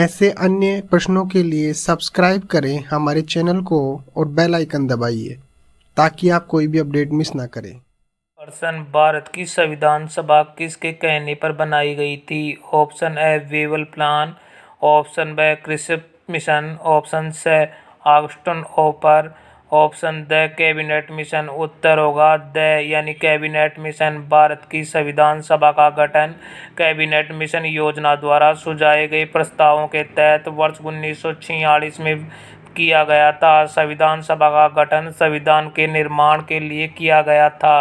ऐसे अन्य प्रश्नों के लिए सब्सक्राइब करें हमारे चैनल को और बेल आइकन दबाइए ताकि आप कोई भी अपडेट मिस ना करें पर्सन भारत की संविधान सभा किसके कहने पर बनाई गई थी option A Wavell plan option B Cripps mission option C August offer option D cabinet mission उत्तर होगा द यानी कैबिनेट मिशन भारत की संविधान सभा का गठन कैबिनेट मिशन योजना द्वारा सुझाए गए प्रस्तावों के तहत वर्ष उन्नीस में किया गया था संविधान सभा का गठन संविधान के निर्माण के लिए किया गया था